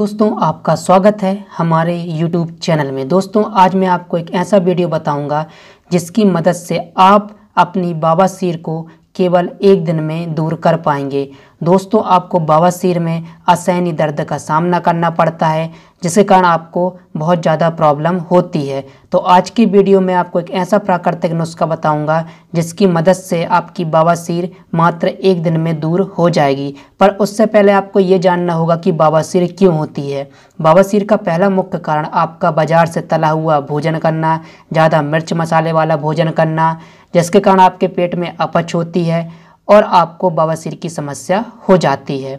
दोस्तों आपका स्वागत है हमारे YouTube चैनल में दोस्तों आज मैं आपको एक ऐसा वीडियो बताऊंगा जिसकी मदद से आप अपनी बाबा सिर को केवल एक दिन में दूर कर पाएंगे दोस्तों आपको बवासीर में असहनीय दर्द का सामना करना पड़ता है जिसके कारण आपको बहुत ज़्यादा प्रॉब्लम होती है तो आज की वीडियो में आपको एक ऐसा प्राकृतिक नुस्खा बताऊंगा जिसकी मदद से आपकी बवासीर मात्र एक दिन में दूर हो जाएगी पर उससे पहले आपको ये जानना होगा कि बवासीर क्यों होती है बवासीर का पहला मुख्य कारण आपका बाज़ार से तला हुआ भोजन करना ज़्यादा मिर्च मसाले वाला भोजन करना जिसके कारण आपके पेट में अपच होती है और आपको बवासीर की समस्या हो जाती है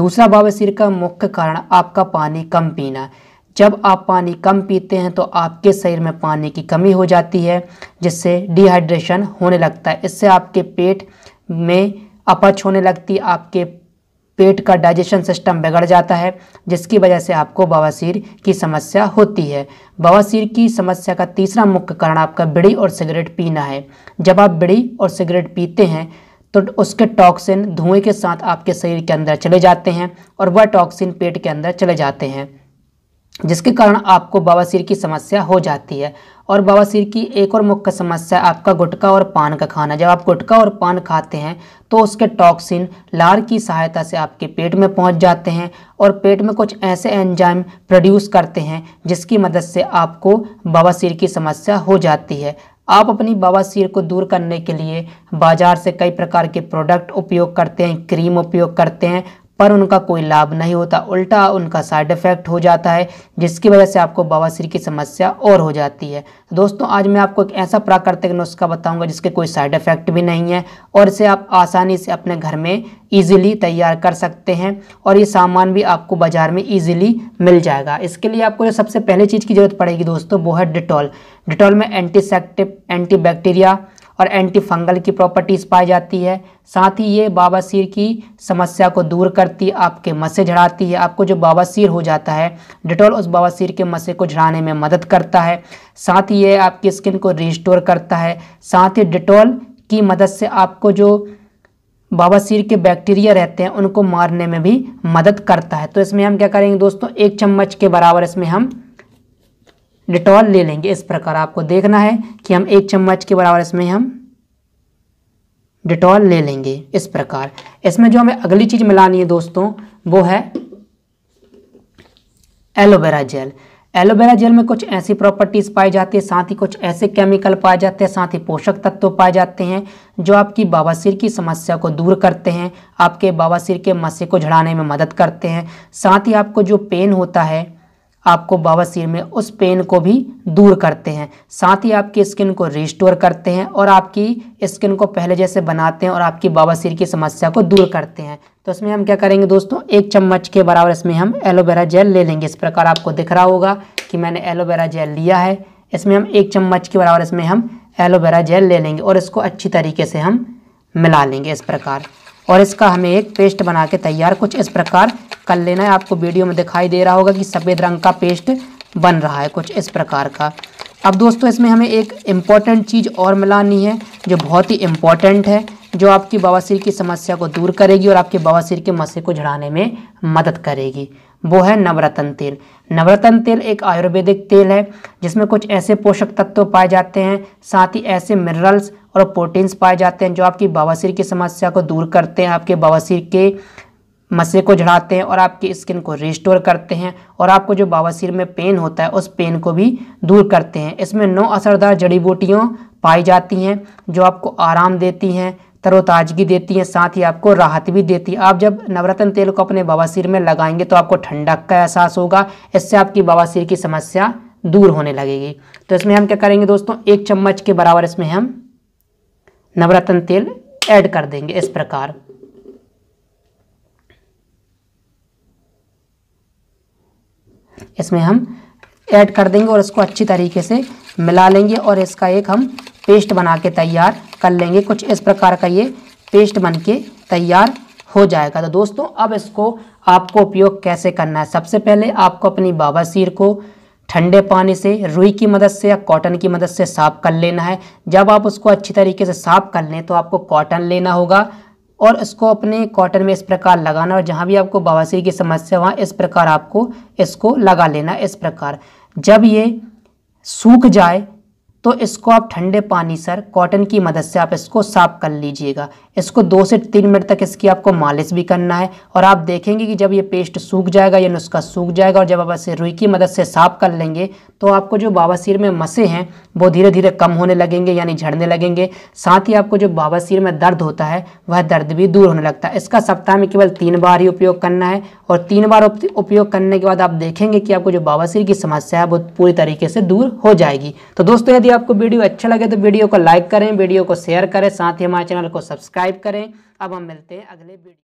दूसरा बवासीर का मुख्य कारण आपका पानी कम पीना जब आप पानी कम पीते हैं तो आपके शरीर में पानी की कमी हो जाती है जिससे डिहाइड्रेशन होने लगता है इससे आपके पेट में अपच होने लगती है आपके पेट का डाइजेशन सिस्टम बिगड़ जाता है जिसकी वजह से आपको बवासीर की समस्या होती है बवासीर की समस्या का तीसरा मुख्य कारण आपका बिड़ी और सिगरेट पीना है जब आप बिड़ी और सिगरेट पीते हैं तो उसके टॉक्सिन धुएं के साथ आपके शरीर के अंदर चले जाते हैं और वह टॉक्सिन पेट के अंदर चले जाते हैं जिसके कारण आपको बवासीर की समस्या हो जाती है और बवासीर की एक और मुख्य समस्या आपका गुटखा और पान का खाना जब आप गुटखा और पान खाते हैं तो उसके टॉक्सिन लार की सहायता से आपके पेट में पहुंच जाते हैं और पेट में कुछ ऐसे एंजाइम प्रोड्यूस करते हैं जिसकी मदद से आपको बवासीर की समस्या हो जाती है आप अपनी बवासीर को दूर करने के लिए बाज़ार से कई प्रकार के प्रोडक्ट उपयोग करते हैं क्रीम उपयोग करते हैं पर उनका कोई लाभ नहीं होता उल्टा उनका साइड इफ़ेक्ट हो जाता है जिसकी वजह से आपको बवासीर की समस्या और हो जाती है दोस्तों आज मैं आपको एक ऐसा प्राकृतिक नुस्खा बताऊंगा जिसके कोई साइड इफ़ेक्ट भी नहीं है और इसे आप आसानी से अपने घर में ईजिली तैयार कर सकते हैं और ये सामान भी आपको बाज़ार में ईजिली मिल जाएगा इसके लिए आपको जो सबसे पहले चीज़ की ज़रूरत पड़ेगी दोस्तों वो है डिटॉल डिटॉल में एंटी, एंटीबैक्टीरिया और एंटी फंगल की प्रॉपर्टीज़ पाई जाती है साथ ही ये बाबासीर की समस्या को दूर करती आपके मसे झड़ाती है आपको जो बाबासीर हो जाता है डिटॉल उस बाबासीर के मसे को झड़ाने में मदद करता है साथ ही ये आपकी स्किन को रिस्टोर करता है साथ ही डिटॉल की मदद से आपको जो बाबासीर के बैक्टीरिया रहते हैं उनको मारने में भी मदद करता है तो इसमें हम क्या करेंगे दोस्तों एक चम्मच के बराबर इसमें हम डिटॉल ले लेंगे इस प्रकार आपको देखना है कि हम एक चम्मच के बराबर इसमें हम डिटॉल ले लेंगे इस प्रकार इसमें जो हमें अगली चीज़ मिलानी है दोस्तों वो है एलोवेरा जेल एलोवेरा जेल में कुछ ऐसी प्रॉपर्टीज़ पाई जाती है साथ ही कुछ ऐसे केमिकल पाए जाते हैं साथ ही पोषक तत्व पाए जाते हैं जो आपकी बाबासिर की समस्या को दूर करते हैं आपके बाबासिर के मसे को झड़ाने में मदद करते हैं साथ ही आपको जो पेन होता है आपको बवासीर में उस पेन को भी दूर करते हैं साथ ही आपकी स्किन को रिस्टोर करते हैं और आपकी स्किन को पहले जैसे बनाते हैं और आपकी बवासीर की समस्या को दूर करते हैं तो इसमें हम क्या करेंगे दोस्तों एक चम्मच के बराबर इसमें हम एलोवेरा जेल ले लेंगे इस प्रकार आपको दिख रहा होगा कि मैंने एलोवेरा जेल लिया है इसमें हम एक चम्मच के बराबर इसमें हम एलोवेरा जेल ले लेंगे और इसको अच्छी तरीके से हम मिला लेंगे इस प्रकार और इसका हमें एक पेस्ट बना के तैयार कुछ इस प्रकार कर लेना है आपको वीडियो में दिखाई दे रहा होगा कि सफ़ेद रंग का पेस्ट बन रहा है कुछ इस प्रकार का अब दोस्तों इसमें हमें एक इम्पॉर्टेंट चीज़ और मिलानी है जो बहुत ही इम्पॉर्टेंट है जो आपकी बवासीर की समस्या को दूर करेगी और आपके बवासीर के मसे को झड़ाने में मदद करेगी वो है नवरत्न तेल नवरत्न तेल एक आयुर्वेदिक तेल है जिसमें कुछ ऐसे पोषक तत्व पाए जाते हैं साथ ही ऐसे मिनरल्स और प्रोटीन्स पाए जाते हैं जो आपकी बवासीर की समस्या को दूर करते हैं आपके बवासीर के मसे को झड़ाते हैं और आपकी स्किन को रिस्टोर करते हैं और आपको जो बावासीर में पेन होता है उस पेन को भी दूर करते हैं इसमें नौ असरदार जड़ी बूटियों पाई जाती हैं जो आपको आराम देती हैं तरोताजगी देती हैं साथ ही आपको राहत भी देती है आप जब नवरत्न तेल को अपने बवासीर में लगाएंगे तो आपको ठंडक का एहसास होगा इससे आपकी बवासीर की समस्या दूर होने लगेगी तो इसमें हम क्या करेंगे दोस्तों एक चम्मच के बराबर इसमें हम नवरत्न तेल ऐड कर देंगे इस प्रकार इसमें हम ऐड कर देंगे और इसको अच्छी तरीके से मिला लेंगे और इसका एक हम पेस्ट बना के तैयार कर लेंगे कुछ इस प्रकार का ये पेस्ट बन के तैयार हो जाएगा तो दोस्तों अब इसको आपको उपयोग कैसे करना है सबसे पहले आपको अपनी बाबा सिर को ठंडे पानी से रुई की मदद से या कॉटन की मदद से साफ़ कर लेना है जब आप उसको अच्छी तरीके से साफ़ कर लें तो आपको कॉटन लेना होगा और इसको अपने कॉटन में इस प्रकार लगाना और जहाँ भी आपको बवासीर की समस्या वहाँ इस प्रकार आपको इसको लगा लेना इस प्रकार जब ये सूख जाए तो इसको आप ठंडे पानी सर कॉटन की मदद से आप इसको साफ़ कर लीजिएगा इसको दो से तीन मिनट तक इसकी आपको मालिश भी करना है और आप देखेंगे कि जब ये पेस्ट सूख जाएगा या नुस्खा सूख जाएगा और जब आप इसे रुई की मदद से साफ़ कर लेंगे तो आपको जो बाबासीर में मसे हैं वो धीरे धीरे कम होने लगेंगे यानी झड़ने लगेंगे साथ ही आपको जो बाबासीर में दर्द होता है वह दर्द भी दूर होने लगता है इसका सप्ताह में केवल तीन बार ही उपयोग करना है और तीन बार उपयोग करने के बाद आप देखेंगे कि आपको जो बाबासीर की समस्या है वो पूरी तरीके से दूर हो जाएगी तो दोस्तों यदि यदि आपको वीडियो अच्छा लगे तो वीडियो को लाइक करें वीडियो को शेयर करें साथ ही हमारे चैनल को सब्सक्राइब करें अब हम मिलते हैं अगले वीडियो